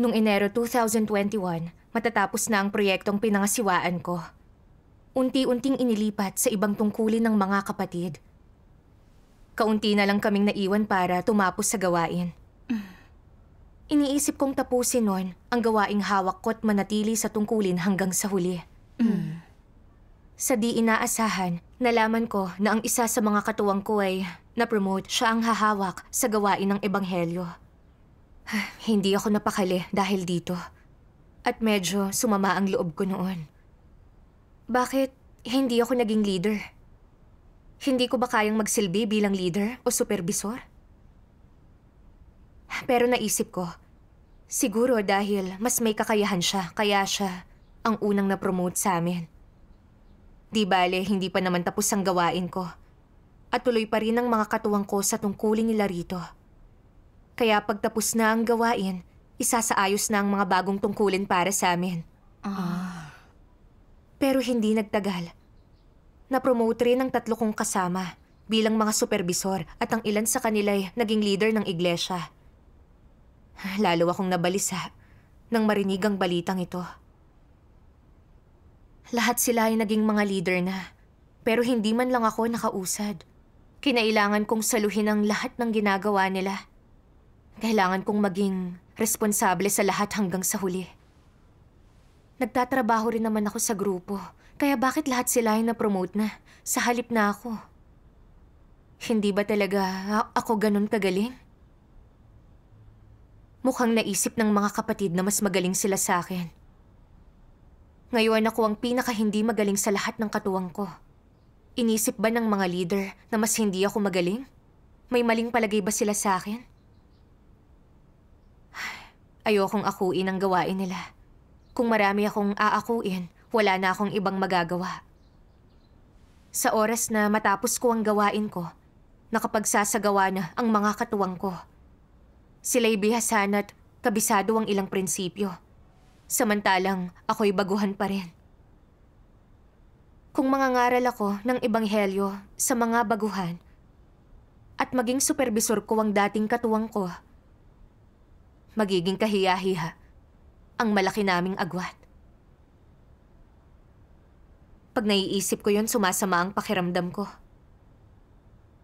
Nung Enero 2021, matatapos na ang proyektong pinangasiwaan ko. Unti-unting inilipat sa ibang tungkulin ng mga kapatid. Kaunti na lang kaming naiwan para tumapos sa gawain. Mm. Iniisip kong tapusin nun ang gawaing hawak ko at manatili sa tungkulin hanggang sa huli. Mm. Sa di inaasahan, nalaman ko na ang isa sa mga katuwang ko ay na-promote siya ang hahawak sa gawain ng ebanghelyo. Hindi ako napakali dahil dito. At medyo sumama ang loob ko noon. Bakit hindi ako naging leader? Hindi ko ba kayang magsilbi bilang leader o supervisor? Pero naisip ko, siguro dahil mas may kakayahan siya, kaya siya ang unang na-promote sa amin. Di bale, hindi pa naman tapos ang gawain ko. At tuloy pa rin ang mga katuwang ko sa tungkulin nila rito. Kaya pagtapos na ang gawain, isasaayos na ang mga bagong tungkulin para sa amin. Ah. Pero hindi nagtagal. Napromote rin ang tatlo kong kasama bilang mga supervisor at ang ilan sa kanila ay naging leader ng iglesia. Lalo akong nabalisa nang marinig ang balitang ito. Lahat sila ay naging mga leader na, pero hindi man lang ako nakausad. Kinailangan kong saluhin ang lahat ng ginagawa nila kailangan kong maging responsable sa lahat hanggang sa huli. Nagtatrabaho rin naman ako sa grupo, kaya bakit lahat sila ay na-promote na? Sa halip na ako. Hindi ba talaga ako ganun kagaling? Mukhang naisip ng mga kapatid na mas magaling sila sa akin. Ngayon ako ang pinaka hindi magaling sa lahat ng katuwang ko. Inisip ba ng mga leader na mas hindi ako magaling? May maling palagay ba sila sa akin? Ayokong akuin ang gawain nila. Kung marami akong aakuin, wala na akong ibang magagawa. Sa oras na matapos ko ang gawain ko, nakapagsasagawa na ang mga katuwang ko. Sila'y bihasan at kabisado ang ilang prinsipyo. Samantalang ako'y baguhan pa rin. Kung mangangaral ako ng ebanghelyo sa mga baguhan at maging supervisor ko ang dating katuwang ko, magiging kahiyahiha ang malaki naming agwat. Pag naiisip ko yon sumasama ang pakiramdam ko.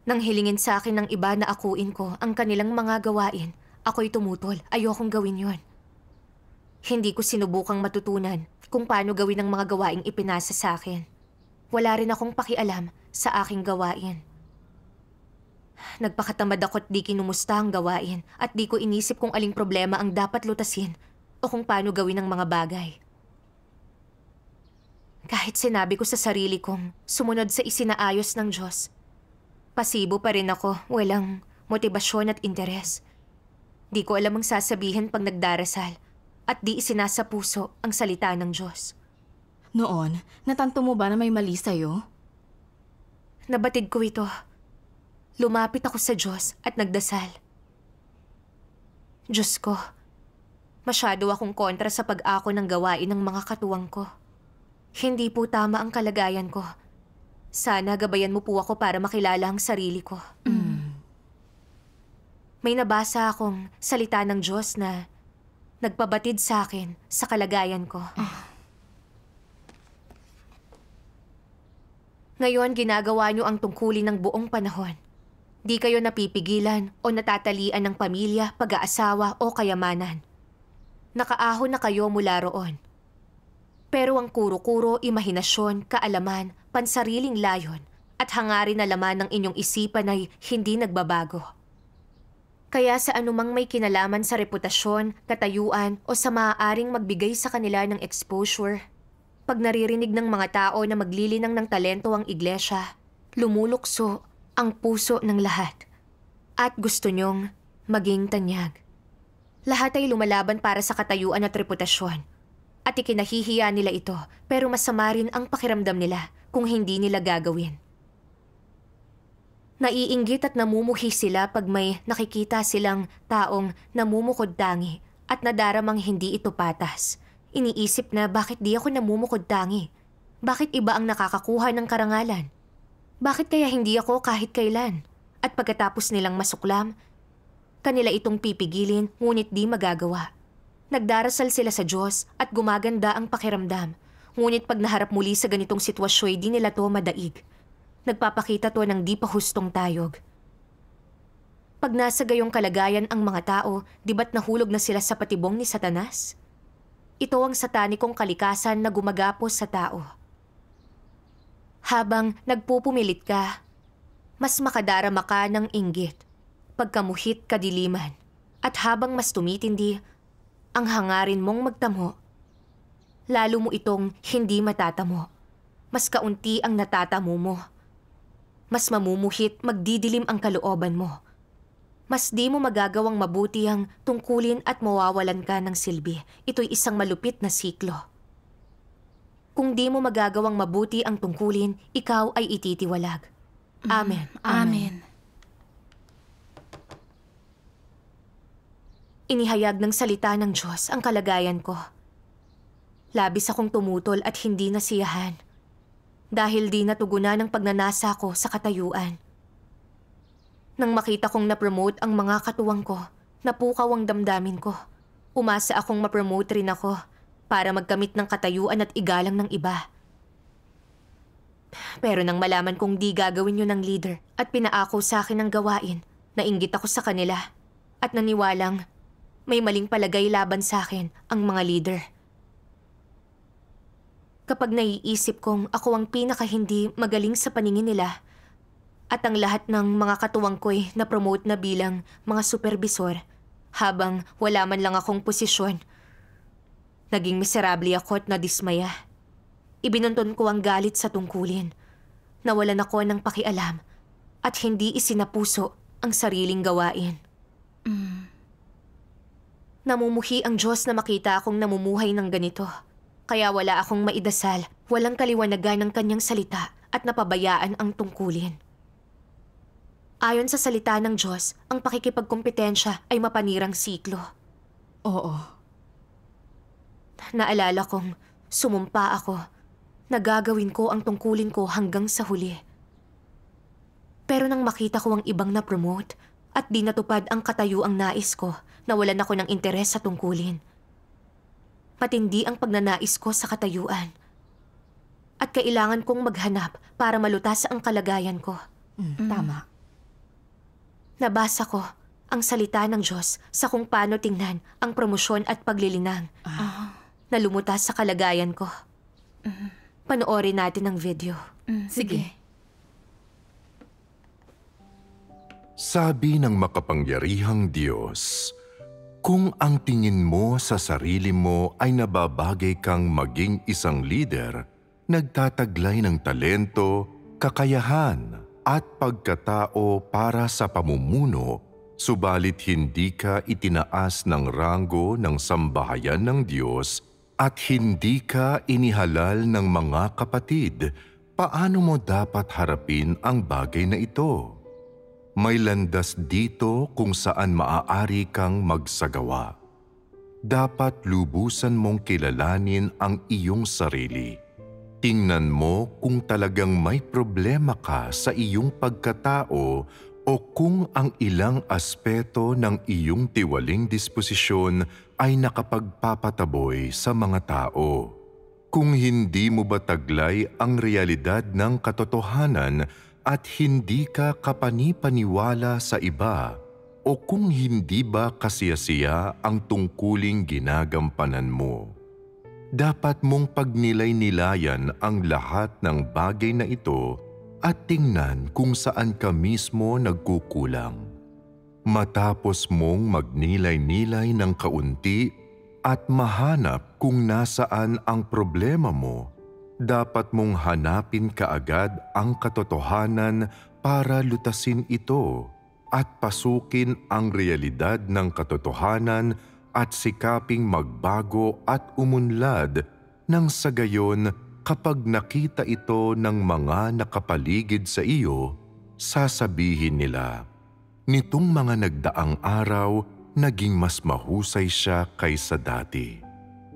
Nang hilingin sa akin ng iba na akuin ko ang kanilang mga gawain, ako'y tumutol. Ayokong gawin yon. Hindi ko sinubukang matutunan kung paano gawin ang mga gawaing ipinasa sa akin. Wala rin akong pakialam sa aking gawain. Nagpakatamad ako't di kinumusta ang gawain at di ko inisip kung aling problema ang dapat lutasin o kung paano gawin ang mga bagay. Kahit sinabi ko sa sarili kong sumunod sa isinaayos ng Diyos, pasibo pa rin ako, walang motibasyon at interes. Di ko alam ang sasabihin pag nagdarasal at di isinasapuso ang salita ng Diyos. Noon, natanto mo ba na may mali sa'yo? Nabatid ko ito lumapit ako sa Diyos at nagdasal. Diyos ko, masyado akong kontra sa pag-ako ng gawain ng mga katuwang ko. Hindi po tama ang kalagayan ko. Sana gabayan mo po ako para makilala ang sarili ko. Mm. May nabasa akong salita ng Diyos na nagpabatid sa akin sa kalagayan ko. Ngayon, ginagawa niyo ang tungkulin ng buong panahon. Di kayo napipigilan o natatalian ng pamilya, pag-aasawa o kayamanan. Nakaahon na kayo mula roon. Pero ang kuro-kuro, imahinasyon, kaalaman, pansariling layon at hangarin na laman ng inyong isipan ay hindi nagbabago. Kaya sa anumang may kinalaman sa reputasyon, katayuan o sa maaaring magbigay sa kanila ng exposure, pag naririnig ng mga tao na maglilinang ng talento ang iglesia, lumulukso ang puso ng lahat at gusto niyong maging tanyag. Lahat ay lumalaban para sa katayuan at reputasyon at ikinahihiya nila ito pero masama rin ang pakiramdam nila kung hindi nila gagawin. Naiinggit at namumuhi sila pag may nakikita silang taong namumukod tangi at nadaramang hindi ito patas. Iniisip na bakit di ako namumukod tangi? Bakit iba ang nakakakuha ng karangalan? Bakit kaya hindi ako kahit kailan? At pagkatapos nilang masuklam, kanila itong pipigilin ngunit di magagawa. Nagdarasal sila sa Diyos at gumaganda ang pakiramdam. Ngunit pag naharap muli sa ganitong sitwasyon, di nila to madaig. Nagpapakita to ng di pa tayog. Pag nasa gayong kalagayan ang mga tao, di ba't nahulog na sila sa patibong ni Satanas? Ito ang satanikong kalikasan na gumagapos sa tao habang nagpupumilit ka. Mas makadarama ka ng inggit, pagkamuhit kadiliman, at habang mas tumitindi, ang hangarin mong magtamo. Lalo mo itong hindi matatamo. Mas kaunti ang natatamo mo. Mas mamumuhit magdidilim ang kalooban mo. Mas di mo magagawang mabuti ang tungkulin at mawawalan ka ng silbi. Ito'y isang malupit na siklo. Kung di mo magagawang mabuti ang tungkulin, ikaw ay ititiwalag. Amen. Mm-hmm. Amen. Amen. Inihayag ng salita ng Diyos ang kalagayan ko. Labis akong tumutol at hindi nasiyahan. Dahil di natugunan ng pagnanasa ko sa katayuan. Nang makita kong napromote ang mga katuwang ko, napukaw ang damdamin ko. Umasa akong mapromote rin ako para magkamit ng katayuan at igalang ng iba. Pero nang malaman kong di gagawin yun ng leader at pinaako sa akin ng gawain, nainggit ako sa kanila at naniwalang may maling palagay laban sa akin ang mga leader. Kapag naiisip kong ako ang pinaka hindi magaling sa paningin nila at ang lahat ng mga katuwang ko'y na-promote na bilang mga supervisor habang wala man lang akong posisyon Naging miserable ako at nadismaya. Ibinunton ko ang galit sa tungkulin. Nawalan ako ng pakialam at hindi isinapuso ang sariling gawain. Mm. Namumuhi ang Diyos na makita akong namumuhay ng ganito. Kaya wala akong maidasal, walang kaliwanagan ng kanyang salita at napabayaan ang tungkulin. Ayon sa salita ng Diyos, ang pakikipagkompetensya ay mapanirang siklo. Oo. Naalala kong sumumpa ako na gagawin ko ang tungkulin ko hanggang sa huli. Pero nang makita ko ang ibang na-promote at di natupad ang katayo ang nais ko, nawalan ako ng interes sa tungkulin. Matindi ang pagnanais ko sa katayuan. At kailangan kong maghanap para malutas ang kalagayan ko. Mm. mm. Tama. Nabasa ko ang salita ng Diyos sa kung paano tingnan ang promosyon at paglilinang. Ah. ah na lumutas sa kalagayan ko. Panoorin natin ang video. Mm, sige. sige. Sabi ng makapangyarihang Diyos, kung ang tingin mo sa sarili mo ay nababagay kang maging isang leader, nagtataglay ng talento, kakayahan at pagkatao para sa pamumuno, subalit hindi ka itinaas ng ranggo ng sambahayan ng Diyos at hindi ka inihalal ng mga kapatid, paano mo dapat harapin ang bagay na ito? May landas dito kung saan maaari kang magsagawa. Dapat lubusan mong kilalanin ang iyong sarili. Tingnan mo kung talagang may problema ka sa iyong pagkatao o kung ang ilang aspeto ng iyong tiwaling disposisyon ay nakapagpapataboy sa mga tao. Kung hindi mo ba taglay ang realidad ng katotohanan at hindi ka kapanipaniwala sa iba, o kung hindi ba kasiyasiya ang tungkuling ginagampanan mo. Dapat mong pagnilay-nilayan ang lahat ng bagay na ito at tingnan kung saan ka mismo nagkukulang matapos mong magnilay-nilay ng kaunti at mahanap kung nasaan ang problema mo, dapat mong hanapin kaagad ang katotohanan para lutasin ito at pasukin ang realidad ng katotohanan at sikaping magbago at umunlad nang sa gayon kapag nakita ito ng mga nakapaligid sa iyo, sasabihin nila, nitong mga nagdaang araw, naging mas mahusay siya kaysa dati.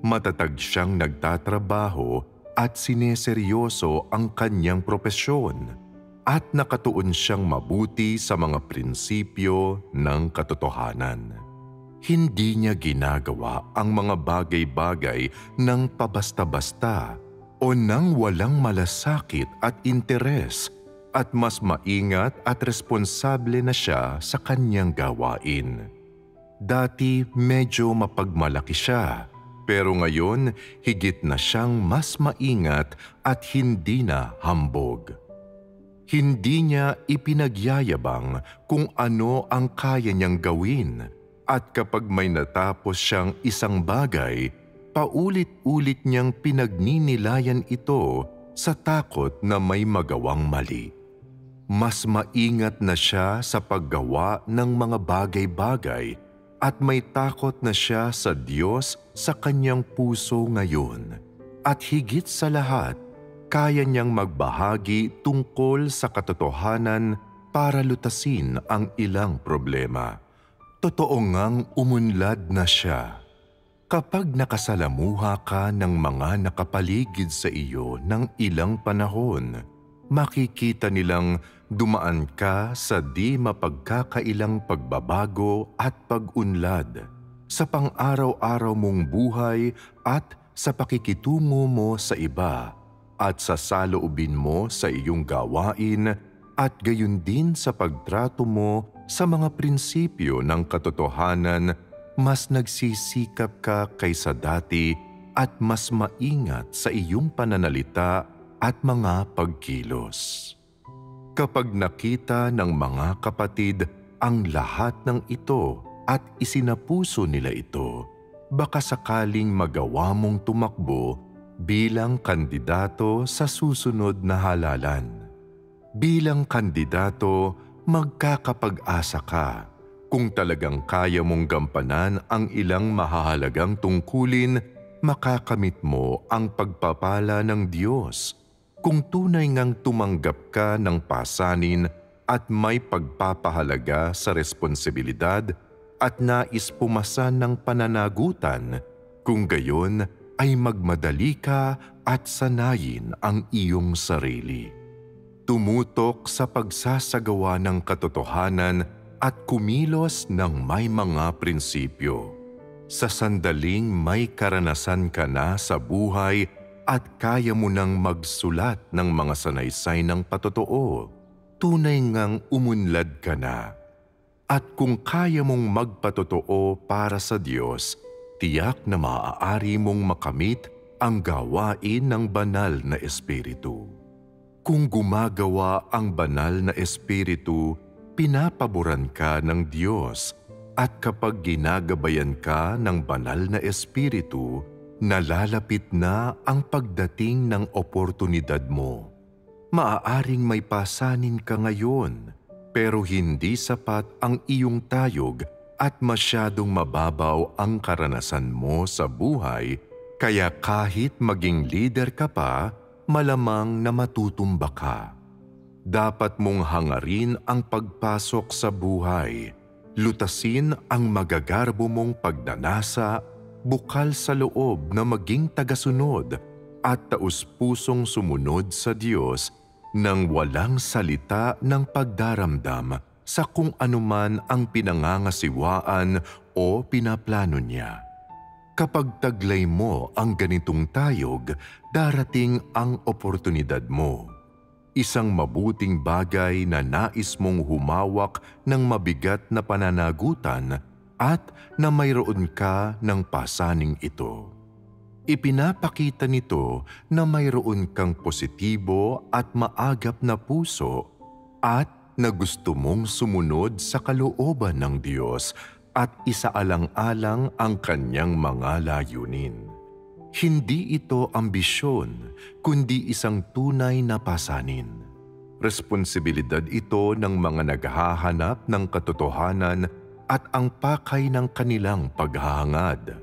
Matatag siyang nagtatrabaho at sineseryoso ang kanyang propesyon at nakatuon siyang mabuti sa mga prinsipyo ng katotohanan. Hindi niya ginagawa ang mga bagay-bagay ng pabasta-basta o nang walang malasakit at interes at mas maingat at responsable na siya sa kanyang gawain. Dati medyo mapagmalaki siya, pero ngayon higit na siyang mas maingat at hindi na hambog. Hindi niya ipinagyayabang kung ano ang kaya niyang gawin at kapag may natapos siyang isang bagay, paulit-ulit niyang pinagninilayan ito sa takot na may magawang mali mas maingat na siya sa paggawa ng mga bagay-bagay at may takot na siya sa Diyos sa kanyang puso ngayon. At higit sa lahat, kaya niyang magbahagi tungkol sa katotohanan para lutasin ang ilang problema. Totoo ngang umunlad na siya. Kapag nakasalamuha ka ng mga nakapaligid sa iyo ng ilang panahon, makikita nilang dumaan ka sa di mapagkakailang pagbabago at pag-unlad sa pang-araw-araw mong buhay at sa pakikitungo mo sa iba at sa saloobin mo sa iyong gawain at gayon din sa pagtrato mo sa mga prinsipyo ng katotohanan mas nagsisikap ka kaysa dati at mas maingat sa iyong pananalita at mga pagkilos. Kapag nakita ng mga kapatid ang lahat ng ito at isinapuso nila ito, baka sakaling magawa mong tumakbo bilang kandidato sa susunod na halalan. Bilang kandidato, magkakapag-asa ka kung talagang kaya mong gampanan ang ilang mahalagang tungkulin, makakamit mo ang pagpapala ng Diyos kung tunay ngang tumanggap ka ng pasanin at may pagpapahalaga sa responsibilidad at nais pumasa ng pananagutan, kung gayon ay magmadali ka at sanayin ang iyong sarili. Tumutok sa pagsasagawa ng katotohanan at kumilos ng may mga prinsipyo. Sa sandaling may karanasan ka na sa buhay at kaya mo nang magsulat ng mga sanaysay ng patotoo, tunay ngang umunlad ka na. At kung kaya mong magpatotoo para sa Diyos, tiyak na maaari mong makamit ang gawain ng banal na espiritu. Kung gumagawa ang banal na espiritu, pinapaboran ka ng Diyos at kapag ginagabayan ka ng banal na espiritu, Nalalapit na ang pagdating ng oportunidad mo. Maaaring may pasanin ka ngayon, pero hindi sapat ang iyong tayog at masyadong mababaw ang karanasan mo sa buhay, kaya kahit maging leader ka pa, malamang na matutumba ka. Dapat mong hangarin ang pagpasok sa buhay, lutasin ang magagarbo mong pagnanasa bukal sa loob na maging tagasunod at taus-pusong sumunod sa Diyos nang walang salita ng pagdaramdam sa kung anuman ang pinangangasiwaan o pinaplano niya. Kapag taglay mo ang ganitong tayog, darating ang oportunidad mo. Isang mabuting bagay na nais mong humawak ng mabigat na pananagutan at na mayroon ka ng pasaning ito. Ipinapakita nito na mayroon kang positibo at maagap na puso at na gusto mong sumunod sa kalooban ng Diyos at isaalang-alang ang kanyang mga layunin. Hindi ito ambisyon, kundi isang tunay na pasanin. Responsibilidad ito ng mga naghahanap ng katotohanan at ang pakay ng kanilang paghahangad.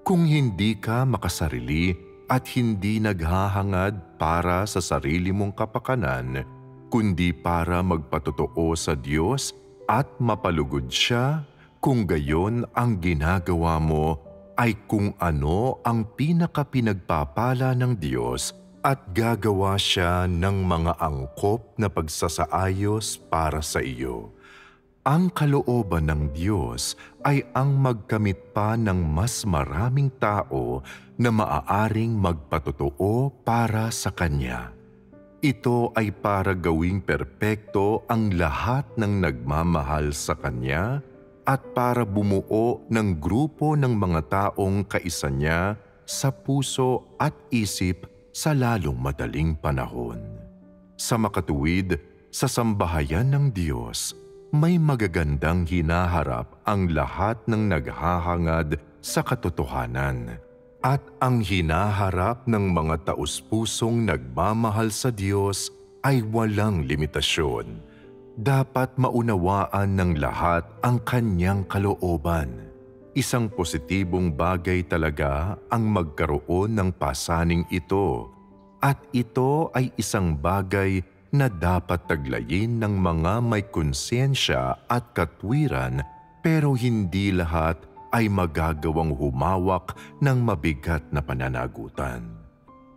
Kung hindi ka makasarili at hindi naghahangad para sa sarili mong kapakanan, kundi para magpatotoo sa Diyos at mapalugod siya kung gayon ang ginagawa mo ay kung ano ang pinakapinagpapala ng Diyos at gagawa siya ng mga angkop na pagsasaayos para sa iyo. Ang kalooban ng Diyos ay ang magkamit pa ng mas maraming tao na maaaring magpatotoo para sa Kanya. Ito ay para gawing perpekto ang lahat ng nagmamahal sa Kanya at para bumuo ng grupo ng mga taong kaisa niya sa puso at isip sa lalong madaling panahon. Sa makatuwid, sa sambahayan ng Diyos, may magagandang hinaharap ang lahat ng naghahangad sa katotohanan at ang hinaharap ng mga taus-pusong nagmamahal sa Diyos ay walang limitasyon. Dapat maunawaan ng lahat ang kanyang kalooban. Isang positibong bagay talaga ang magkaroon ng pasaning ito at ito ay isang bagay na dapat taglayin ng mga may konsensya at katwiran pero hindi lahat ay magagawang humawak ng mabigat na pananagutan.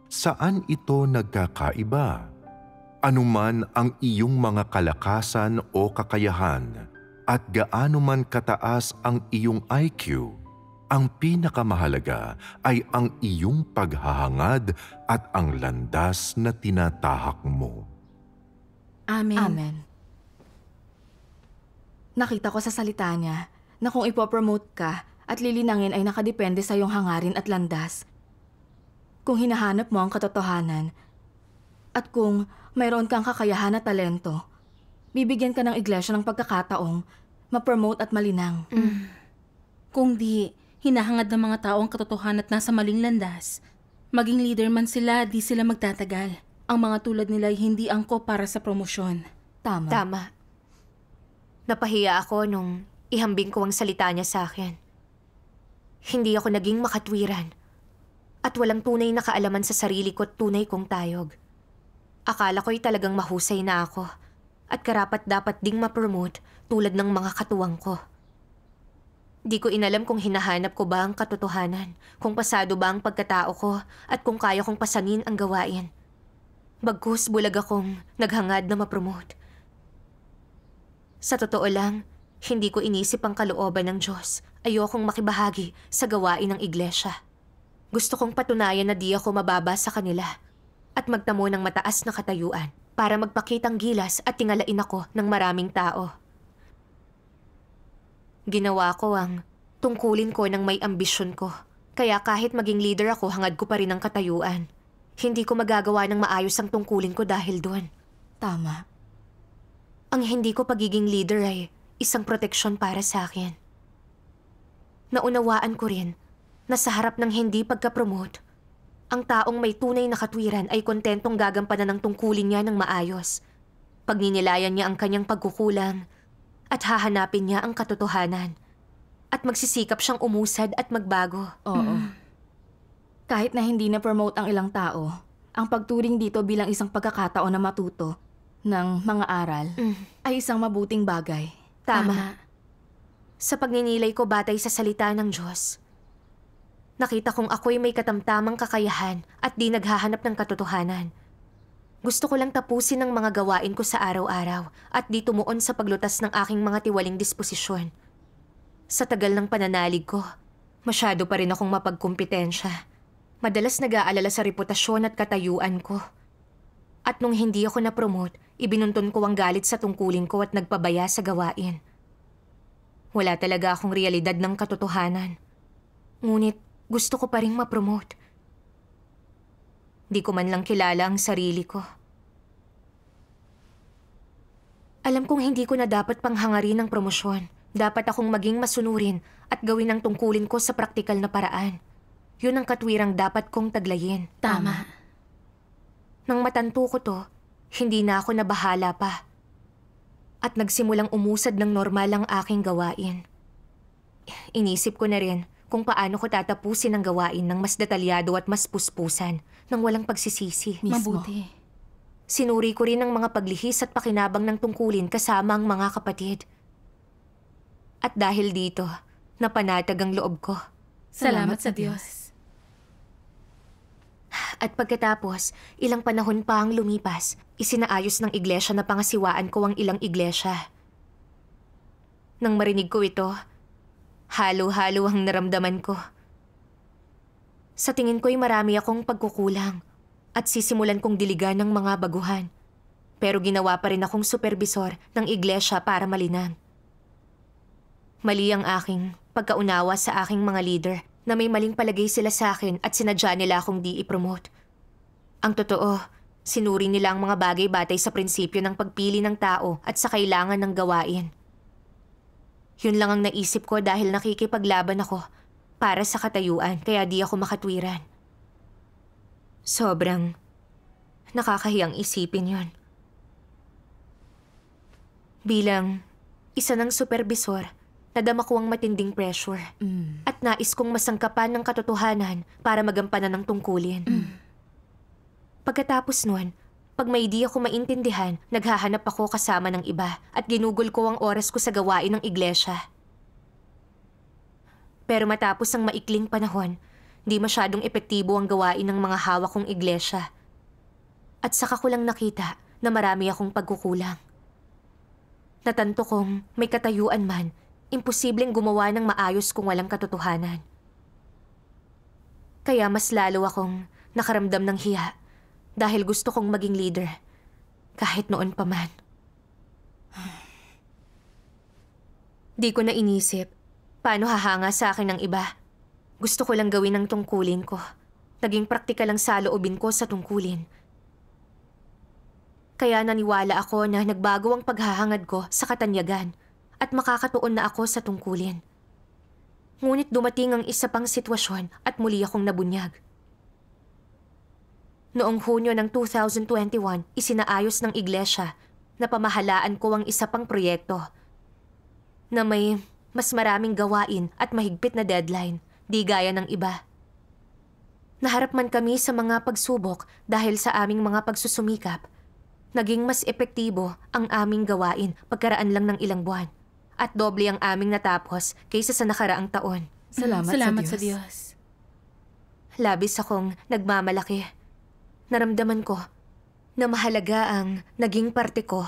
Saan ito nagkakaiba? Anuman ang iyong mga kalakasan o kakayahan at gaano man kataas ang iyong IQ, ang pinakamahalaga ay ang iyong paghahangad at ang landas na tinatahak mo. Amen. Amen. Nakita ko sa salita niya na kung ipopromote ka at lilinangin ay nakadepende sa iyong hangarin at landas. Kung hinahanap mo ang katotohanan at kung mayroon kang kakayahan at talento, bibigyan ka ng iglesia ng pagkakataong ma-promote at malinang. Mm. Kung di, hinahangad ng mga tao ang katotohanan at nasa maling landas, maging leader man sila, di sila magtatagal. Ang mga tulad nila ay hindi angko para sa promosyon. Tama. Tama. Napahiya ako nung ihambing ko ang salita niya sa akin. Hindi ako naging makatwiran. At walang tunay na kaalaman sa sarili ko at tunay kong tayog. Akala ko'y talagang mahusay na ako. At karapat dapat ding ma-promote tulad ng mga katuwang ko. Di ko inalam kung hinahanap ko ba ang katotohanan, kung pasado ba ang pagkatao ko, at kung kaya kong pasanin ang gawain. Bagkus bulag akong naghangad na mapromote. Sa totoo lang, hindi ko inisip ang kalooban ng Diyos. Ayokong makibahagi sa gawain ng iglesia. Gusto kong patunayan na di ako mababa sa kanila at magtamo ng mataas na katayuan para magpakitang gilas at tingalain ako ng maraming tao. Ginawa ko ang tungkulin ko ng may ambisyon ko. Kaya kahit maging leader ako, hangad ko pa rin ang katayuan. Hindi ko magagawa ng maayos ang tungkulin ko dahil doon. Tama. Ang hindi ko pagiging leader ay isang proteksyon para sa akin. Naunawaan ko rin na sa harap ng hindi pagka-promote, ang taong may tunay na katwiran ay kontentong gagampanan ng tungkulin niya ng maayos. Pagninilayan niya ang kanyang pagkukulang at hahanapin niya ang katotohanan. At magsisikap siyang umusad at magbago. Oo. Mm. Kahit na hindi na-promote ang ilang tao, ang pagturing dito bilang isang pagkakataon na matuto ng mga aral mm. ay isang mabuting bagay. Tama. Tama. Sa pagninilay ko batay sa salita ng Diyos, nakita kong ako'y may katamtamang kakayahan at di naghahanap ng katotohanan. Gusto ko lang tapusin ang mga gawain ko sa araw-araw at di tumuon sa paglutas ng aking mga tiwaling disposisyon. Sa tagal ng pananalig ko, masyado pa rin akong mapagkumpetensya madalas nag-aalala sa reputasyon at katayuan ko. At nung hindi ako na-promote, ibinuntun ko ang galit sa tungkulin ko at nagpabaya sa gawain. Wala talaga akong realidad ng katotohanan. Ngunit gusto ko pa rin ma-promote. Di ko man lang kilala ang sarili ko. Alam kong hindi ko na dapat panghangarin ang promosyon. Dapat akong maging masunurin at gawin ang tungkulin ko sa praktikal na paraan. Yun ang katwirang dapat kong taglayin. Tama. Nang matanto ko to, hindi na ako nabahala pa. At nagsimulang umusad ng normal ang aking gawain. Inisip ko na rin kung paano ko tatapusin ang gawain ng mas detalyado at mas puspusan nang walang pagsisisi. Mismo. Mabuti. Sinuri ko rin ang mga paglihis at pakinabang ng tungkulin kasama ang mga kapatid. At dahil dito, napanatag ang loob ko. Salamat, Salamat sa Diyos. At pagkatapos, ilang panahon pa ang lumipas, isinaayos ng iglesia na pangasiwaan ko ang ilang iglesia. Nang marinig ko ito, halo-halo ang naramdaman ko. Sa tingin ko'y marami akong pagkukulang at sisimulan kong diligan ng mga baguhan. Pero ginawa pa rin akong supervisor ng iglesia para malinan. Mali ang aking pagkaunawa sa aking mga leader na may maling palagay sila sa akin at sinadya nila akong di ipromote. Ang totoo, sinuri nila ang mga bagay batay sa prinsipyo ng pagpili ng tao at sa kailangan ng gawain. Yun lang ang naisip ko dahil nakikipaglaban ako para sa katayuan kaya di ako makatwiran. Sobrang nakakahiyang isipin yon. Bilang isa ng supervisor, nadama ko ang matinding pressure. Mm. At nais kong masangkapan ng katotohanan para magampanan ng tungkulin. Mm. Pagkatapos nun, pag may di ako maintindihan, naghahanap ako kasama ng iba at ginugol ko ang oras ko sa gawain ng iglesia. Pero matapos ang maikling panahon, di masyadong epektibo ang gawain ng mga hawak kong iglesia. At saka ko lang nakita na marami akong pagkukulang. Natanto kong may katayuan man Imposibleng gumawa ng maayos kung walang katotohanan. Kaya mas lalo akong nakaramdam ng hiya dahil gusto kong maging leader kahit noon pa man. Di ko na inisip paano hahanga sa akin ng iba. Gusto ko lang gawin ang tungkulin ko. Naging praktikal lang ang saloobin ko sa tungkulin. Kaya naniwala ako na nagbago ang paghahangad ko sa katanyagan – at makakatuon na ako sa tungkulin. Ngunit dumating ang isa pang sitwasyon at muli akong nabunyag. Noong Hunyo ng 2021, isinaayos ng iglesia na pamahalaan ko ang isa pang proyekto na may mas maraming gawain at mahigpit na deadline, di gaya ng iba. Naharap man kami sa mga pagsubok dahil sa aming mga pagsusumikap, naging mas epektibo ang aming gawain pagkaraan lang ng ilang buwan at doble ang aming natapos kaysa sa nakaraang taon. Salamat, Salamat sa, Diyos. sa Diyos. Labis akong nagmamalaki. Naramdaman ko na mahalaga ang naging parte ko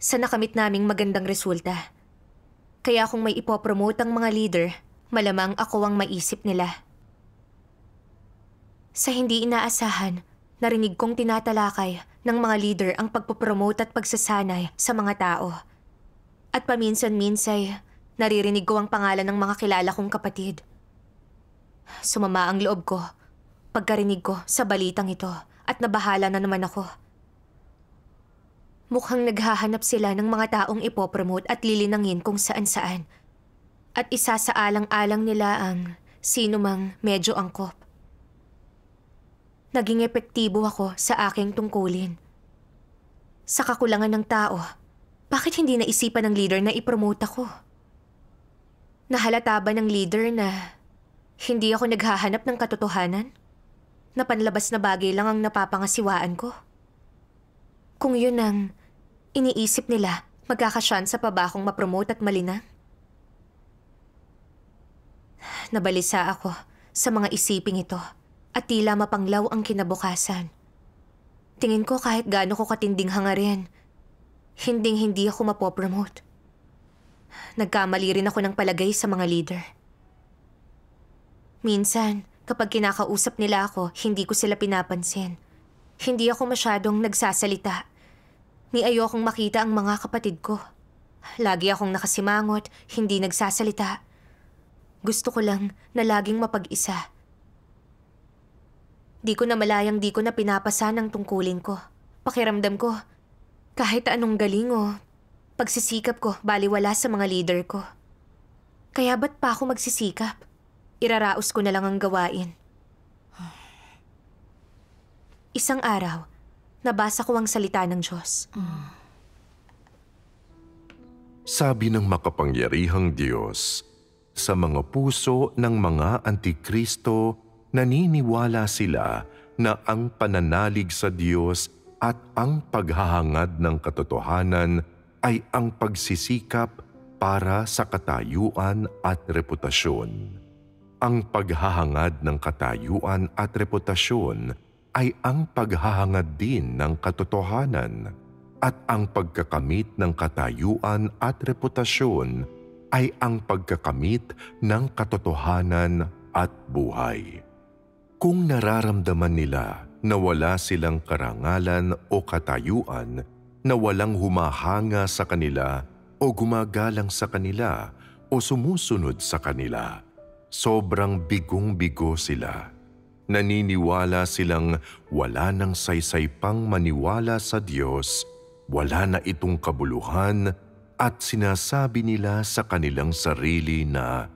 sa nakamit naming magandang resulta. Kaya kung may ipopromote ang mga leader, malamang ako ang maisip nila. Sa hindi inaasahan, narinig kong tinatalakay ng mga leader ang pagpopromote at pagsasanay sa mga tao. At paminsan-minsay, naririnig ko ang pangalan ng mga kilala kong kapatid. Sumama ang loob ko, pagkarinig ko sa balitang ito at nabahala na naman ako. Mukhang naghahanap sila ng mga taong ipopromote at lilinangin kung saan-saan. At isa sa alang-alang nila ang sino mang medyo angkop. Naging epektibo ako sa aking tungkulin. Sa kakulangan ng tao, bakit hindi naisipan ng leader na ipromote ako? Nahalata ba ng leader na hindi ako naghahanap ng katotohanan? Na panlabas na bagay lang ang napapangasiwaan ko? Kung yun ang iniisip nila, magkakasyansa pa ba akong mapromote at malinang? Nabalisa ako sa mga isiping ito at tila mapanglaw ang kinabukasan. Tingin ko kahit gaano ko katinding hangarin, hinding-hindi ako mapopromote. Nagkamali rin ako ng palagay sa mga leader. Minsan, kapag kinakausap nila ako, hindi ko sila pinapansin. Hindi ako masyadong nagsasalita. Ni ayokong makita ang mga kapatid ko. Lagi akong nakasimangot, hindi nagsasalita. Gusto ko lang na laging mapag-isa. Di ko na malayang di ko na pinapasa ng tungkulin ko. Pakiramdam ko, kahit anong galingo, oh. pagsisikap ko, baliwala sa mga leader ko. Kaya ba't pa ako magsisikap? Iraraos ko na lang ang gawain. Isang araw, nabasa ko ang salita ng Diyos. Sabi ng makapangyarihang Diyos, sa mga puso ng mga antikristo, naniniwala sila na ang pananalig sa Diyos at ang paghahangad ng katotohanan ay ang pagsisikap para sa katayuan at reputasyon. Ang paghahangad ng katayuan at reputasyon ay ang paghahangad din ng katotohanan at ang pagkakamit ng katayuan at reputasyon ay ang pagkakamit ng katotohanan at buhay. Kung nararamdaman nila na wala silang karangalan o katayuan na walang humahanga sa kanila o gumagalang sa kanila o sumusunod sa kanila. Sobrang bigong-bigo sila. Naniniwala silang wala nang saysay pang maniwala sa Diyos, wala na itong kabuluhan at sinasabi nila sa kanilang sarili na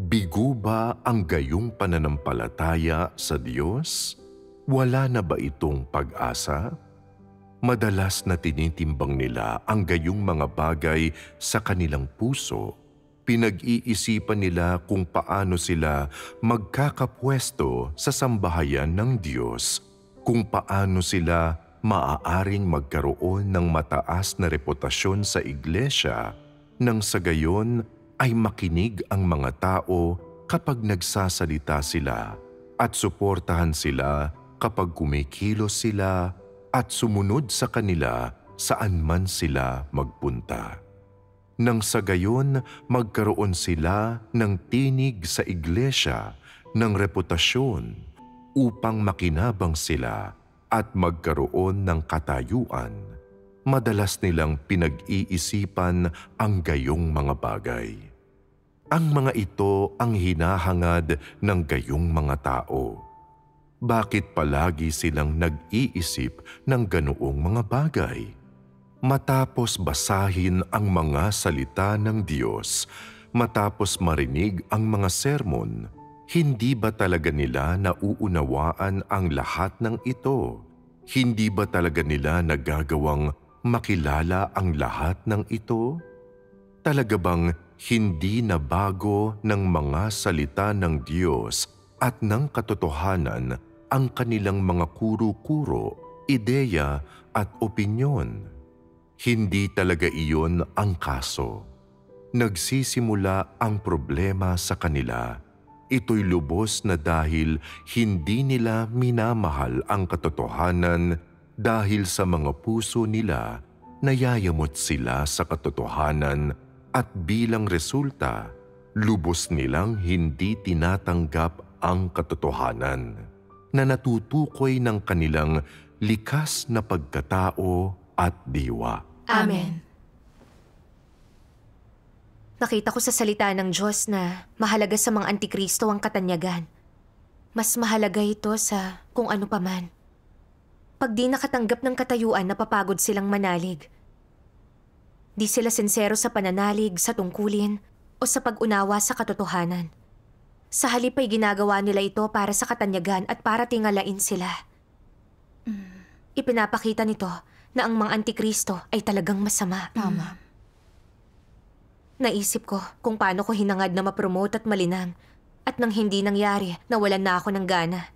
bigo ba ang gayong pananampalataya sa Diyos? Wala na ba itong pag-asa? Madalas na tinitimbang nila ang gayong mga bagay sa kanilang puso. Pinag-iisipan nila kung paano sila magkakapwesto sa sambahayan ng Diyos, kung paano sila maaaring magkaroon ng mataas na reputasyon sa iglesia nang sa gayon ay makinig ang mga tao kapag nagsasalita sila at suportahan sila kapag kumikilos sila at sumunod sa kanila saan man sila magpunta. Nang sa gayon, magkaroon sila ng tinig sa iglesia ng reputasyon upang makinabang sila at magkaroon ng katayuan. Madalas nilang pinag-iisipan ang gayong mga bagay. Ang mga ito ang hinahangad ng gayong mga tao bakit palagi silang nag-iisip ng ganoong mga bagay? Matapos basahin ang mga salita ng Diyos, matapos marinig ang mga sermon, hindi ba talaga nila nauunawaan ang lahat ng ito? Hindi ba talaga nila nagagawang makilala ang lahat ng ito? Talaga bang hindi na bago ng mga salita ng Diyos at ng katotohanan ang kanilang mga kuro-kuro, ideya at opinyon. Hindi talaga iyon ang kaso. Nagsisimula ang problema sa kanila. Ito'y lubos na dahil hindi nila minamahal ang katotohanan dahil sa mga puso nila nayayamot sila sa katotohanan at bilang resulta, lubos nilang hindi tinatanggap ang katotohanan na natutukoy ng kanilang likas na pagkatao at diwa. Amen. Nakita ko sa salita ng Diyos na mahalaga sa mga antikristo ang katanyagan. Mas mahalaga ito sa kung ano paman. Pag di nakatanggap ng katayuan, napapagod silang manalig. Di sila sinsero sa pananalig, sa tungkulin, o sa pag-unawa sa katotohanan. Sa halip ay ginagawa nila ito para sa katanyagan at para tingalain sila. Ipinapakita nito na ang mga antikristo ay talagang masama. Tama. Naisip ko kung paano ko hinangad na mapromote at malinang at nang hindi nangyari, nawalan na ako ng gana.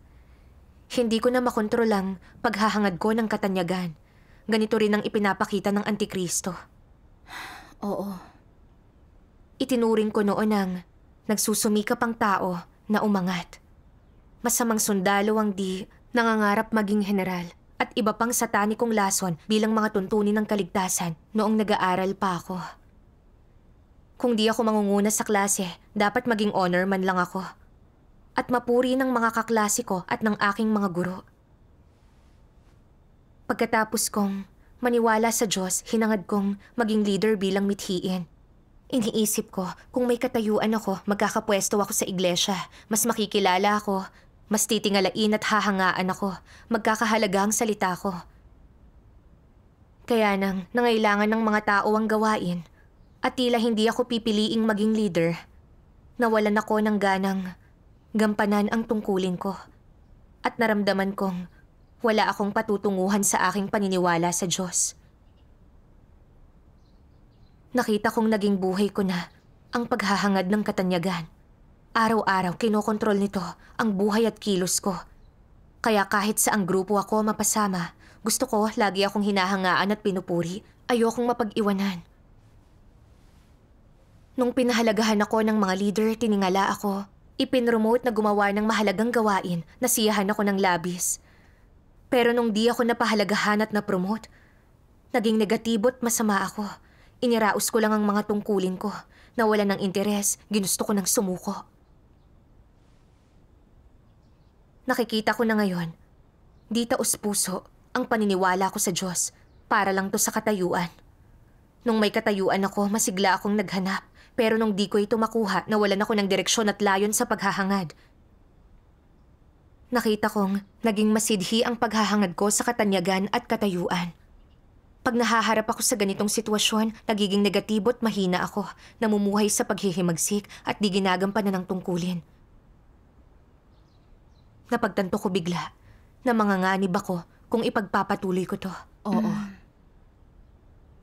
Hindi ko na makontrol ang paghahangad ko ng katanyagan. Ganito rin ang ipinapakita ng Antikristo. Oo. Itinuring ko noon ang Nagsusumikap ang tao na umangat. Masamang sundalo ang di nangangarap maging general at iba pang satanikong lason bilang mga tuntunin ng kaligtasan noong nag-aaral pa ako. Kung di ako mangunguna sa klase, dapat maging honor man lang ako. At mapuri ng mga kaklase ko at ng aking mga guro. Pagkatapos kong maniwala sa Diyos, hinangad kong maging leader bilang mithiin Iniisip ko, kung may katayuan ako, magkakapwesto ako sa iglesia. Mas makikilala ako. Mas titingalain at hahangaan ako. Magkakahalaga ang salita ko. Kaya nang nangailangan ng mga tao ang gawain at tila hindi ako pipiliing maging leader, nawalan ako ng ganang gampanan ang tungkulin ko at naramdaman kong wala akong patutunguhan sa aking paniniwala sa Diyos. Nakita kong naging buhay ko na ang paghahangad ng katanyagan. Araw-araw kinokontrol nito ang buhay at kilos ko. Kaya kahit sa ang grupo ako mapasama, gusto ko lagi akong hinahangaan at pinupuri. Ayokong mapag-iwanan. Nung pinahalagahan ako ng mga leader, tiningala ako. Ipinromote na gumawa ng mahalagang gawain, nasiyahan ako ng labis. Pero nung di ako napahalagahan at napromote, naging negatibo at masama ako. Iniraos ko lang ang mga tungkulin ko. Nawala ng interes, ginusto ko ng sumuko. Nakikita ko na ngayon, di taos ang paniniwala ko sa Diyos para lang to sa katayuan. Nung may katayuan ako, masigla akong naghanap. Pero nung di ko ito makuha, nawalan ako ng direksyon at layon sa paghahangad. Nakita kong naging masidhi ang paghahangad ko sa katanyagan at katayuan. Pag nahaharap ako sa ganitong sitwasyon, nagiging negatibo at mahina ako. Namumuhay sa paghihimagsik at di ginagampanan ng tungkulin. Napagtanto ko bigla na manganganib ako kung ipagpapatuloy ko to. Oo. Mm.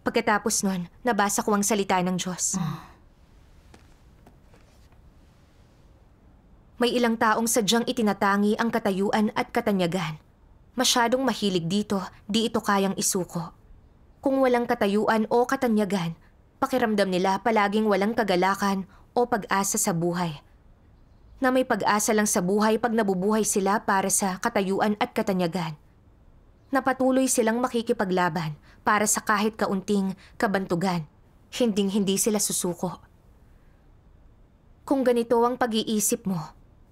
Pagkatapos nun, nabasa ko ang salita ng Diyos. Oh. May ilang taong sadyang itinatangi ang katayuan at katanyagan. Masyadong mahilig dito, di ito kayang isuko. Kung walang katayuan o katanyagan, pakiramdam nila palaging walang kagalakan o pag-asa sa buhay. Na may pag-asa lang sa buhay pag nabubuhay sila para sa katayuan at katanyagan. Napatuloy silang makikipaglaban para sa kahit kaunting kabantugan. Hinding-hindi sila susuko. Kung ganito ang pag-iisip mo,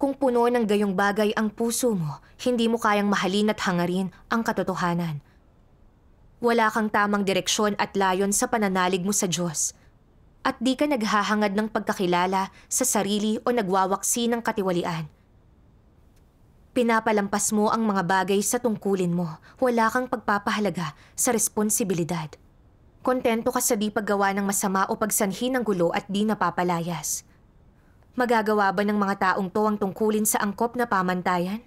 kung puno ng gayong bagay ang puso mo, hindi mo kayang mahalin at hangarin ang katotohanan. Wala kang tamang direksyon at layon sa pananalig mo sa Diyos. At di ka naghahangad ng pagkakilala sa sarili o nagwawaksi ng katiwalian. Pinapalampas mo ang mga bagay sa tungkulin mo. Wala kang pagpapahalaga sa responsibilidad. Kontento ka sa di paggawa ng masama o pagsanhi ng gulo at di napapalayas. Magagawa ba ng mga taong to ang tungkulin sa angkop na pamantayan?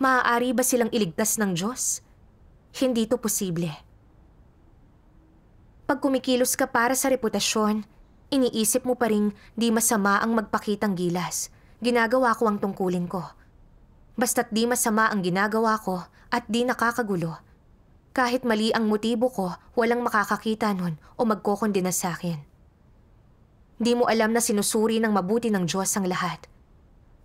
Maaari ba silang iligtas ng Diyos? Hindi to posible. Pag kumikilos ka para sa reputasyon, iniisip mo pa rin di masama ang magpakitang gilas. Ginagawa ko ang tungkulin ko. Basta't di masama ang ginagawa ko at di nakakagulo. Kahit mali ang motibo ko, walang makakakita nun o magkokondena sa akin. Di mo alam na sinusuri ng mabuti ng Diyos ang lahat.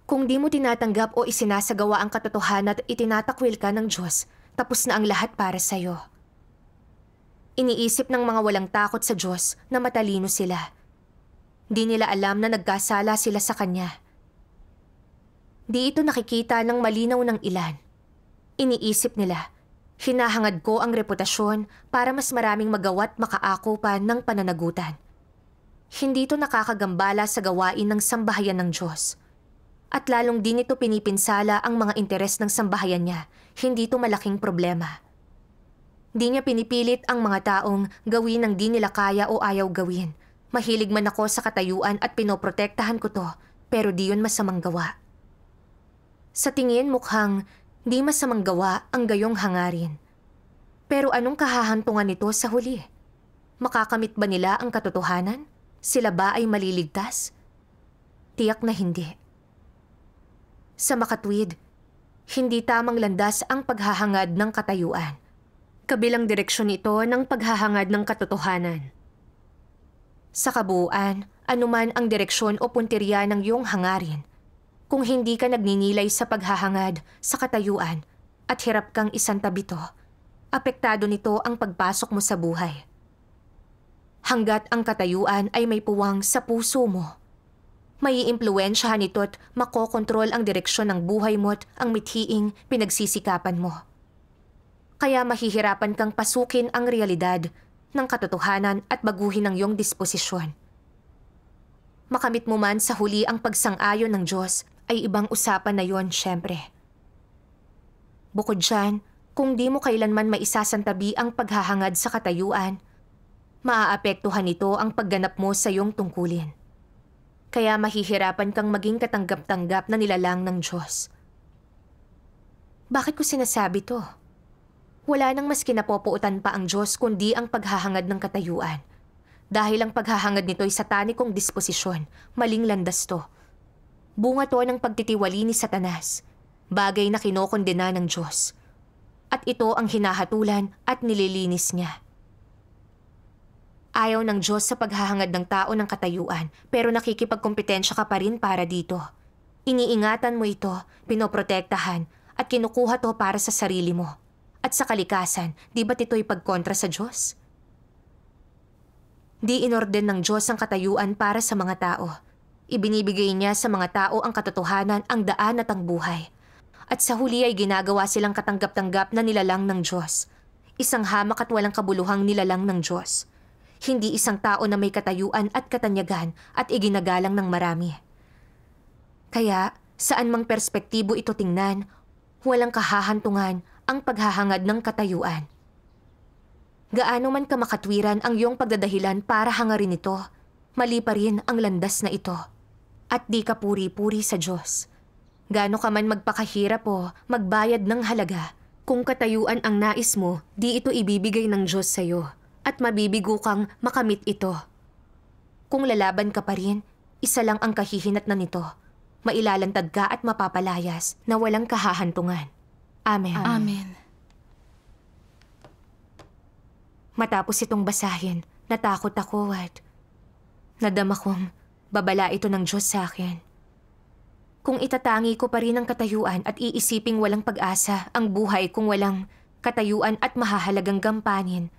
Kung di mo tinatanggap o isinasagawa ang katotohanan at itinatakwil ka ng Diyos, tapos na ang lahat para sa'yo. Iniisip ng mga walang takot sa Diyos na matalino sila. Di nila alam na nagkasala sila sa Kanya. Di ito nakikita ng malinaw ng ilan. Iniisip nila, hinahangad ko ang reputasyon para mas maraming magawa't makaako pa ng pananagutan. Hindi ito nakakagambala sa gawain ng sambahayan ng Diyos. At lalong din ito pinipinsala ang mga interes ng sambahayan niya. Hindi ito malaking problema. Di niya pinipilit ang mga taong gawin ang di nila kaya o ayaw gawin. Mahilig man ako sa katayuan at pinoprotektahan ko to, pero di yun masamang gawa. Sa tingin mukhang di masamang gawa ang gayong hangarin. Pero anong kahahantungan nito sa huli? Makakamit ba nila ang katotohanan? Sila ba ay maliligtas? Tiyak na hindi. Sa makatwid, hindi tamang landas ang paghahangad ng katayuan. Kabilang direksyon ito ng paghahangad ng katotohanan. Sa kabuuan, anuman ang direksyon o punteriya ng iyong hangarin, kung hindi ka nagninilay sa paghahangad, sa katayuan, at hirap kang isantabito, apektado nito ang pagpasok mo sa buhay. Hanggat ang katayuan ay may puwang sa puso mo, maiimpluensyahan nito't makokontrol ang direksyon ng buhay mo't ang mithiing pinagsisikapan mo. Kaya mahihirapan kang pasukin ang realidad ng katotohanan at baguhin ang iyong disposisyon. Makamit mo man sa huli ang pagsang-ayon ng Diyos ay ibang usapan na yon syempre. Bukod dyan, kung di mo kailanman maisasantabi ang paghahangad sa katayuan, maaapektuhan ito ang pagganap mo sa iyong tungkulin. Kaya mahihirapan kang maging katanggap-tanggap na nilalang ng Diyos. Bakit ko sinasabi to? Wala nang mas kinapopuutan pa ang Diyos kundi ang paghahangad ng katayuan. Dahil ang paghahangad nito ay satanikong disposisyon, maling landas to. Bunga to ng pagtitiwali ni Satanas, bagay na kinokondena ng Diyos. At ito ang hinahatulan at nililinis niya. Ayaw ng Diyos sa paghahangad ng tao ng katayuan, pero nakikipagkompetensya ka pa rin para dito. Iniingatan mo ito, pinoprotektahan, at kinukuha to para sa sarili mo. At sa kalikasan, di ba't ito'y pagkontra sa Diyos? Di inorden ng Diyos ang katayuan para sa mga tao. Ibinibigay niya sa mga tao ang katotohanan, ang daan at ang buhay. At sa huli ay ginagawa silang katanggap-tanggap na nilalang ng Diyos. Isang hamak at walang kabuluhang nilalang ng Diyos. Hindi isang tao na may katayuan at katanyagan at iginagalang ng marami. Kaya, saan mang perspektibo ito tingnan, walang kahahantungan ang paghahangad ng katayuan. Gaano man kamakatwiran ang iyong pagdadahilan para hangarin ito, mali pa rin ang landas na ito. At di ka puri-puri sa Diyos. Gaano ka man magpakahirap o magbayad ng halaga, kung katayuan ang nais mo, di ito ibibigay ng Diyos sa iyo at mabibigo kang makamit ito. Kung lalaban ka pa rin, isa lang ang kahihinat na nito. Mailalantad ka at mapapalayas na walang kahahantungan. Amen. Amen. Matapos itong basahin, natakot ako at nadama kong babala ito ng Diyos sa akin. Kung itatangi ko pa rin ang katayuan at iisiping walang pag-asa ang buhay kung walang katayuan at mahahalagang gampanin,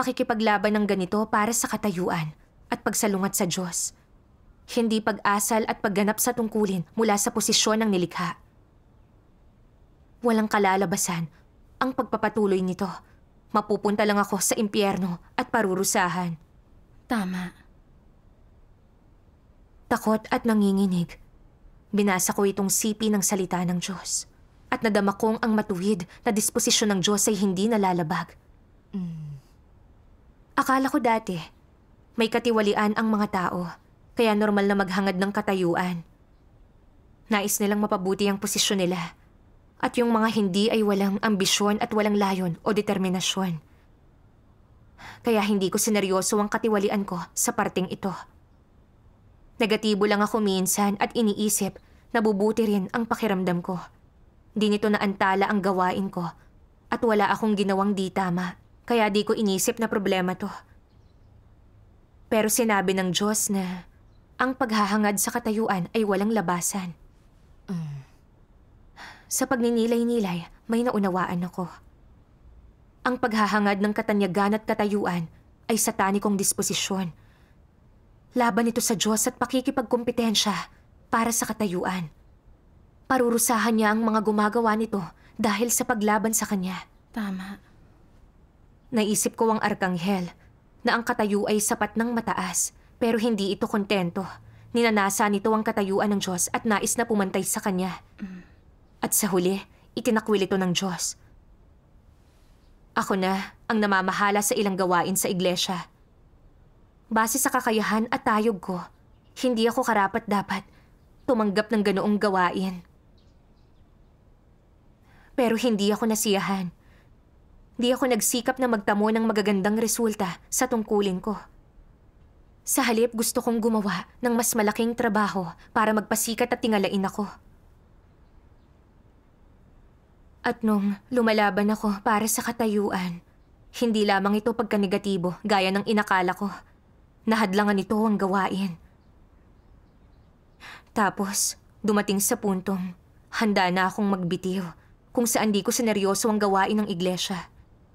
pakikipaglaban ng ganito para sa katayuan at pagsalungat sa Diyos. Hindi pag-asal at pagganap sa tungkulin mula sa posisyon ng nilikha. Walang kalalabasan ang pagpapatuloy nito. Mapupunta lang ako sa impyerno at parurusahan. Tama. Takot at nanginginig. Binasa ko itong sipi ng salita ng Diyos. At nadama kong ang matuwid na disposisyon ng Diyos ay hindi nalalabag. Mm. Akala ko dati, may katiwalian ang mga tao, kaya normal na maghangad ng katayuan. Nais nilang mapabuti ang posisyon nila. At yung mga hindi ay walang ambisyon at walang layon o determinasyon. Kaya hindi ko sineryoso ang katiwalian ko sa parting ito. Negatibo lang ako minsan at iniisip na bubuti rin ang pakiramdam ko. Di nito naantala ang gawain ko at wala akong ginawang di tama kaya di ko inisip na problema to. Pero sinabi ng Diyos na ang paghahangad sa katayuan ay walang labasan. Mm. Sa pagninilay-nilay, may naunawaan ako. Ang paghahangad ng katanyagan at katayuan ay satanikong disposisyon. Laban ito sa Diyos at pakikipagkompetensya para sa katayuan. Parurusahan niya ang mga gumagawa nito dahil sa paglaban sa Kanya. Tama. Naisip ko ang Arkanghel na ang katayo ay sapat ng mataas pero hindi ito kontento. Ninanasa nito ang katayuan ng Diyos at nais na pumantay sa Kanya. At sa huli, itinakwil ito ng Diyos. Ako na ang namamahala sa ilang gawain sa iglesia. Base sa kakayahan at tayog ko, hindi ako karapat dapat tumanggap ng ganoong gawain. Pero hindi ako nasiyahan. Di ako nagsikap na magtamo ng magagandang resulta sa tungkulin ko. Sa halip, gusto kong gumawa ng mas malaking trabaho para magpasikat at tingalain ako. At nung lumalaban ako para sa katayuan, hindi lamang ito pagkanegatibo gaya ng inakala ko. Nahadlangan ito ang gawain. Tapos, dumating sa puntong handa na akong magbitiw kung saan di ko sineryoso ang gawain ng iglesia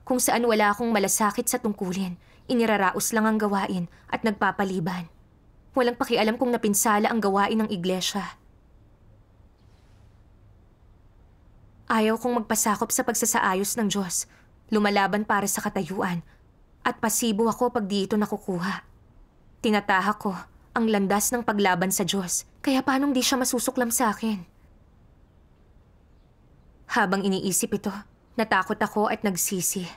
kung saan wala akong malasakit sa tungkulin. Iniraraos lang ang gawain at nagpapaliban. Walang pakialam kung napinsala ang gawain ng iglesia. Ayaw kong magpasakop sa pagsasaayos ng Diyos. Lumalaban para sa katayuan. At pasibo ako pag di ito nakukuha. Tinataha ko ang landas ng paglaban sa Diyos. Kaya paanong di siya masusuklam sa akin? Habang iniisip ito, Natakot ako at nagsisi.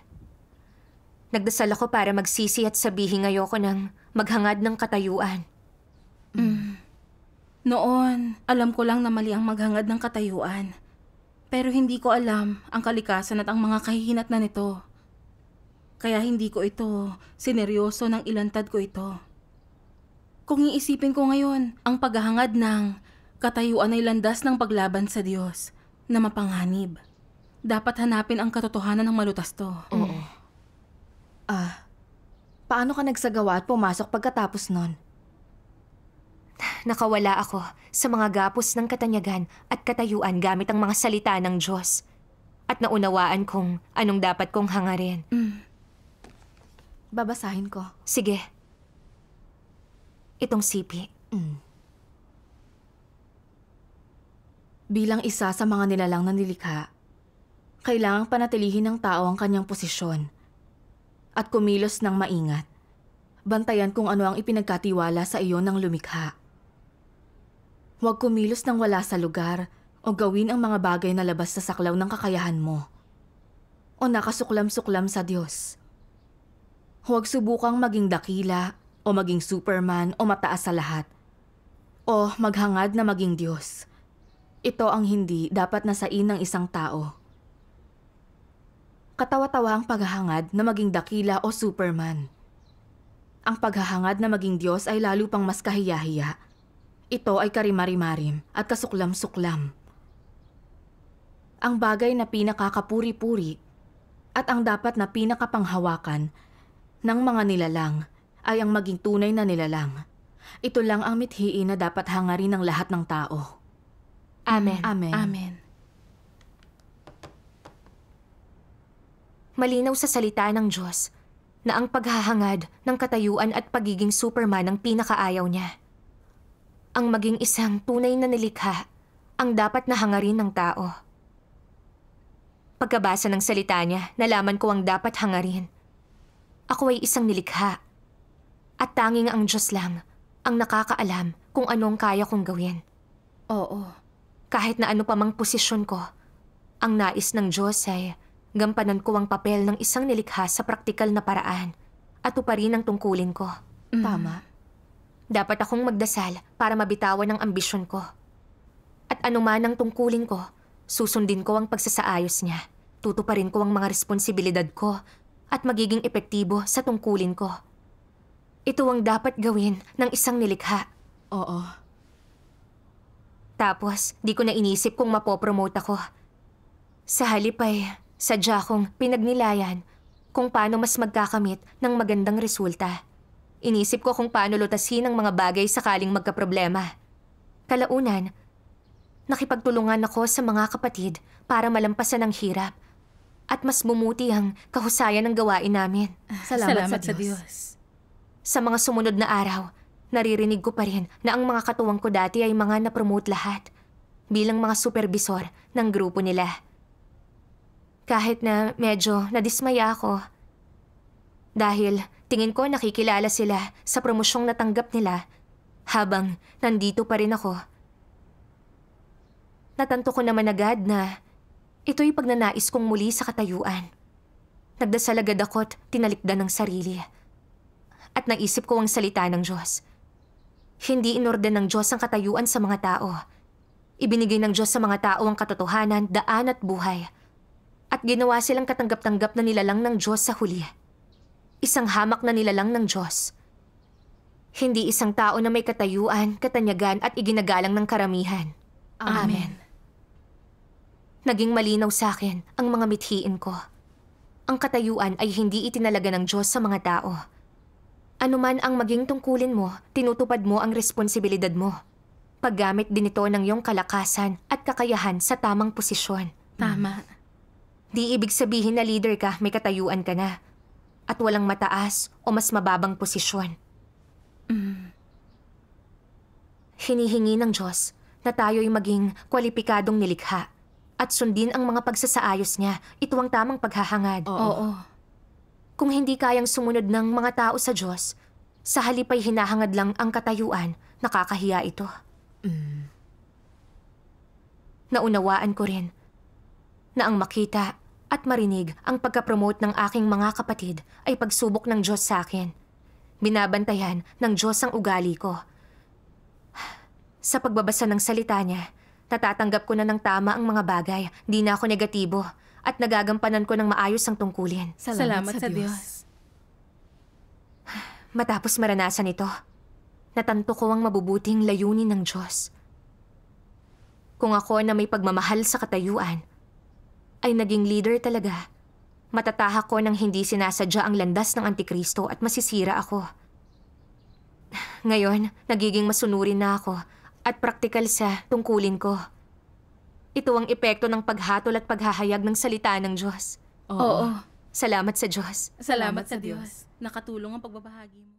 Nagdasal ako para magsisi at sabihin ngayon ko ng maghangad ng katayuan. Mm. Noon, alam ko lang na mali ang maghangad ng katayuan. Pero hindi ko alam ang kalikasan at ang mga kahihinat na nito. Kaya hindi ko ito sineryoso ng ilantad ko ito. Kung iisipin ko ngayon, ang paghahangad ng katayuan ay landas ng paglaban sa Diyos na mapanganib. Dapat hanapin ang katotohanan ng malutas to. Oo. Mm. Ah, paano ka nagsagawa at pumasok pagkatapos nun? Nakawala ako sa mga gapos ng katanyagan at katayuan gamit ang mga salita ng Diyos. At naunawaan kong anong dapat kong hangarin. Mm. Babasahin ko. Sige. Itong sipi. Mm. Bilang isa sa mga nilalang na nilikha, kailangang panatilihin ng tao ang kanyang posisyon at kumilos ng maingat. Bantayan kung ano ang ipinagkatiwala sa iyo ng lumikha. Huwag kumilos ng wala sa lugar o gawin ang mga bagay na labas sa saklaw ng kakayahan mo o nakasuklam-suklam sa Diyos. Huwag subukang maging dakila o maging Superman o mataas sa lahat o maghangad na maging Diyos. Ito ang hindi dapat nasain ng isang tao katawa-tawa ang paghahangad na maging dakila o Superman. Ang paghahangad na maging Diyos ay lalo pang mas kahiyahiya. Ito ay karimarimarim at kasuklam-suklam. Ang bagay na pinakakapuri-puri at ang dapat na pinakapanghawakan ng mga nilalang ay ang maging tunay na nilalang. Ito lang ang mithiin na dapat hangarin ng lahat ng tao. Amen. Amen. Amen. malinaw sa salita ng Diyos na ang paghahangad ng katayuan at pagiging Superman ang pinakaayaw niya. Ang maging isang tunay na nilikha ang dapat na hangarin ng tao. Pagkabasa ng salita niya, nalaman ko ang dapat hangarin. Ako ay isang nilikha. At tanging ang Diyos lang ang nakakaalam kung anong kaya kong gawin. Oo, kahit na ano pa mang posisyon ko, ang nais ng Diyos ay Gampanan ko ang papel ng isang nilikha sa praktikal na paraan at uparin ang tungkulin ko. Mm. Tama. Dapat akong magdasal para mabitawan ang ambisyon ko. At anuman ang tungkulin ko, susundin ko ang pagsasaayos niya. Tutuparin ko ang mga responsibilidad ko at magiging epektibo sa tungkulin ko. Ito ang dapat gawin ng isang nilikha. Oo. Tapos, di ko na inisip kung mapopromote ako. Sa halip ay Sadya kong pinagnilayan kung paano mas magkakamit ng magandang resulta. Inisip ko kung paano lutasin ang mga bagay sakaling magkaproblema. Kalaunan, nakipagtulungan ako sa mga kapatid para malampasan ang hirap at mas bumuti ang kahusayan ng gawain namin. Ah, salamat, Salamat sa, Diyos. sa Diyos. Sa mga sumunod na araw, naririnig ko pa rin na ang mga katuwang ko dati ay mga napromote lahat bilang mga supervisor ng grupo nila. Kahit na medyo nadismaya ako. Dahil tingin ko nakikilala sila sa promosyong natanggap nila habang nandito pa rin ako. Natanto ko naman agad na ito'y pagnanais kong muli sa katayuan. Nagdasal agad ako't tinalikdan ng sarili. At naisip ko ang salita ng Diyos. Hindi inorden ng Diyos ang katayuan sa mga tao. Ibinigay ng Diyos sa mga tao ang katotohanan, daan at buhay at ginawa silang katanggap-tanggap na nilalang ng Diyos sa huli. Isang hamak na nilalang ng Diyos. Hindi isang tao na may katayuan, katanyagan at iginagalang ng karamihan. Amen. Naging malinaw sa akin ang mga mithiin ko. Ang katayuan ay hindi itinalaga ng Diyos sa mga tao. Anuman ang maging tungkulin mo, tinutupad mo ang responsibilidad mo. Paggamit din ito ng iyong kalakasan at kakayahan sa tamang posisyon. Tama. Hmm. Di ibig sabihin na leader ka, may katayuan ka na. At walang mataas o mas mababang posisyon. Mm. Hinihingi ng Diyos na tayo'y maging kwalipikadong nilikha at sundin ang mga pagsasaayos niya. Ito ang tamang paghahangad. Oo. Oo. Kung hindi kayang sumunod ng mga tao sa Diyos, sa halip ay hinahangad lang ang katayuan, nakakahiya ito. Mm. Naunawaan ko rin na ang makita at marinig ang pagkapromote ng aking mga kapatid ay pagsubok ng Diyos sa akin. Binabantayan ng Diyos ang ugali ko. Sa pagbabasa ng salita niya, natatanggap ko na ng tama ang mga bagay, di na ako negatibo, at nagagampanan ko ng maayos ang tungkulin. Salamat, Salamat sa, sa Diyos. Diyos. Matapos maranasan ito, natanto ko ang mabubuting layunin ng Diyos. Kung ako na may pagmamahal sa katayuan, ay naging leader talaga. Matatahak ko nang hindi sinasadya ang landas ng Antikristo at masisira ako. Ngayon, nagiging masunurin na ako at praktikal sa tungkulin ko. Ito ang epekto ng paghatol at paghahayag ng salita ng Diyos. Oo. Oo. Salamat sa Diyos. Salamat, Salamat sa Diyos. Diyos. Nakatulong ang pagbabahagi mo.